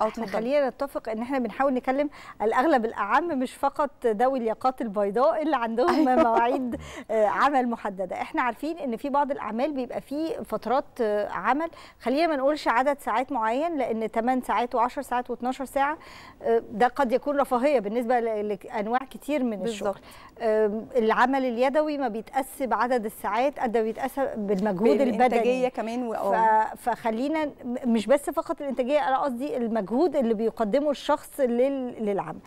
او احنا خلينا نتفق ان احنا بنحاول نكلم الاغلب الاعم مش فقط ذوي الياقات البيضاء اللي عندهم أيوة. مواعيد آه، عمل محدده احنا عارفين ان في بعض الاعمال بيبقى في فترات آه، عمل خلينا ما نقولش عدد ساعات معين لان 8 ساعات و10 ساعات و12 ساعه آه، ده قد يكون رفاهيه بالنسبه لانواع كتير من بالزبط. الشغل العمل اليدوي ما بيتقاس بعدد الساعات قد بيتقاس بالمجهود البدني الانتاجيه كمان فخلينا مش بس فقط الانتاجيه انا قصدي المجهود اللي بيقدمه الشخص للعمل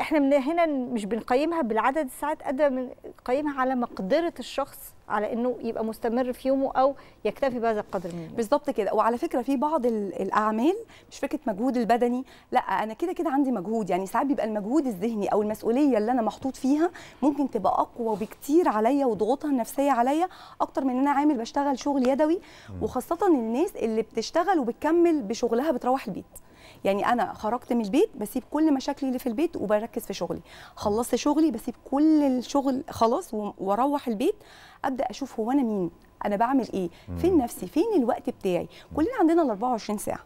احنا من هنا مش بنقيمها بالعدد الساعات قد ما بنقيمها على مقدره الشخص على انه يبقى مستمر في يومه او يكتفي بهذا القدر من يومه بالظبط كده وعلى فكره في بعض الاعمال مش فكره مجهود البدني لا انا كده كده عندي مجهود يعني ساعات بيبقى المجهود الذهني او المسؤوليه اللي انا محطوط فيها ممكن تبقى اقوى بكتير عليا وضغوطها النفسيه عليا اكتر من ان انا عامل بشتغل شغل يدوي وخاصه الناس اللي بتشتغل وبتكمل بشغلها بتروح البيت يعني انا خرجت من البيت بسيب كل مشاكلي اللي في البيت وبركز في شغلي خلصت شغلي بسيب كل الشغل خلاص واروح البيت ابدا اشوف هو انا مين انا بعمل ايه فين نفسي فين الوقت بتاعي كلنا عندنا ال 24 ساعه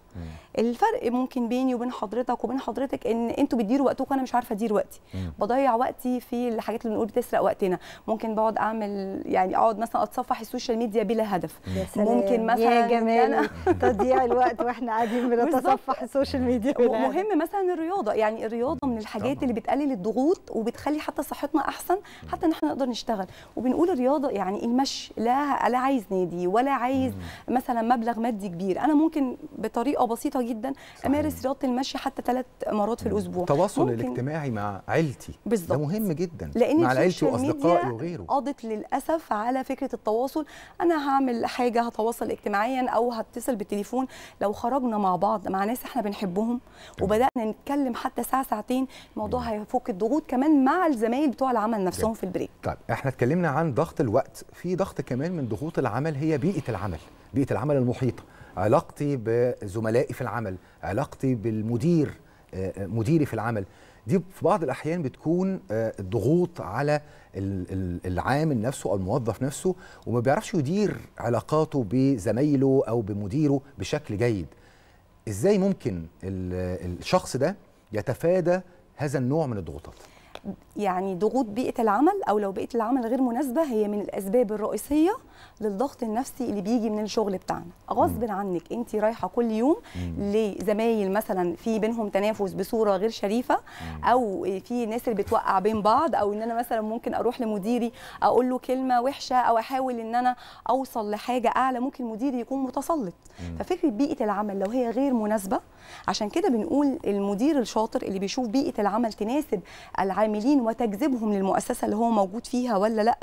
الفرق ممكن بيني وبين حضرتك وبين حضرتك ان انتوا بتديروا وقتكم وانا مش عارفه ادير وقتي بضيع وقتي في الحاجات اللي بنقول بتسرق وقتنا ممكن بقعد اعمل يعني اقعد مثلا اتصفح السوشيال ميديا بلا هدف ممكن مثلا يا جمال تضييع الوقت واحنا قاعدين بنتصفح السوشيال ميديا مهم مثلا الرياضه يعني الرياضه من الحاجات طبعا. اللي بتقلل الضغوط وبتخلي حتى صحتنا احسن حتى ان احنا نقدر نشتغل وبنقول الرياضه يعني المشي لا لا عايز نادي ولا عايز مثلا مبلغ مادي كبير انا ممكن بطريقه بسيطه جدا صحيح. امارس رياضه المشي حتى ثلاث مرات في الاسبوع التواصل الاجتماعي مع عيلتي بالزبط. ده مهم جدا لأن مع عيلتي واصدقائي وغيره قضت للاسف على فكره التواصل انا هعمل حاجه هتواصل اجتماعيا او هتصل بالتليفون لو خرجنا مع بعض مع ناس احنا بنحبهم وبدانا نتكلم حتى ساعه ساعتين الموضوع هيفك الضغوط كمان مع الزمايل بتوع العمل نفسهم في البريك طيب احنا اتكلمنا عن ضغط الوقت في ضغط كمان من ضغوط العمل هي بيئه العمل بيئه العمل المحيطه علاقتي بزملائي في العمل علاقتي بالمدير آه، آه، مديري في العمل دي في بعض الاحيان بتكون آه، ضغوط على العامل نفسه او الموظف نفسه وما بيعرفش يدير علاقاته بزمايله او بمديره بشكل جيد ازاي ممكن الشخص ده يتفادى هذا النوع من الضغوطات يعني ضغوط بيئه العمل او لو بيئه العمل غير مناسبه هي من الاسباب الرئيسيه للضغط النفسي اللي بيجي من الشغل بتاعنا غصب عنك انت رايحه كل يوم لزمايل مثلا في بينهم تنافس بصوره غير شريفه او في ناس اللي بتوقع بين بعض او ان انا مثلا ممكن اروح لمديري اقول له كلمه وحشه او احاول ان انا اوصل لحاجه اعلى ممكن مديري يكون متسلط ففكره بيئه العمل لو هي غير مناسبه عشان كده بنقول المدير الشاطر اللي بيشوف بيئه العمل تناسب العامل العاملين وتجذبهم للمؤسسه اللي هو موجود فيها ولا لا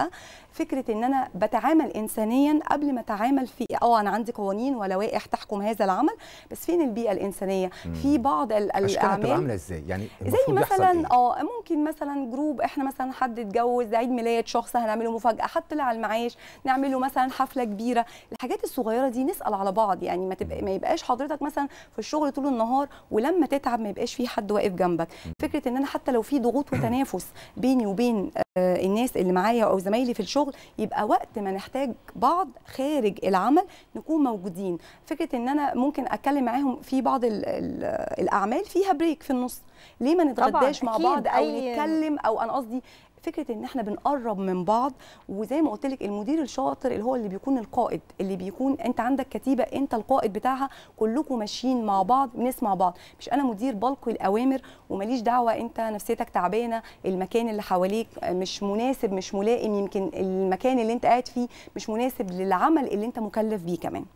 فكره ان انا بتعامل انسانيا قبل ما اتعامل في اه انا عندي قوانين ولوائح تحكم هذا العمل بس فين البيئه الانسانيه مم. في بعض الاعمال عامله ازاي يعني زي مثلا إيه؟ اه ممكن مثلا جروب احنا مثلا حد اتجوز عيد ميلاد شخص هنعمله مفاجاه حد طلع المعاش نعمله مثلا حفله كبيره الحاجات الصغيره دي نسال على بعض يعني ما, تبقى ما يبقاش حضرتك مثلا في الشغل طول النهار ولما تتعب ما يبقاش في حد واقف جنبك فكره ان انا حتى لو في ضغوط وتنا تنافس بيني وبين آه، الناس اللي معايا او زمايلي في الشغل يبقى وقت ما نحتاج بعض خارج العمل نكون موجودين فكره ان انا ممكن اتكلم معاهم في بعض الـ الـ الاعمال فيها بريك في النص ليه ما نتغداش مع بعض او أي... نتكلم او انا قصدي فكره ان احنا بنقرب من بعض وزي ما قلت لك المدير الشاطر اللي هو اللي بيكون القائد اللي بيكون انت عندك كتيبه انت القائد بتاعها كلكم ماشيين مع بعض بنسمع بعض مش انا مدير بلقي الاوامر وماليش دعوه انت نفسيتك تعبانه المكان اللي حواليك مش مناسب مش ملائم يمكن المكان اللي انت قاعد فيه مش مناسب للعمل اللي انت مكلف بيه كمان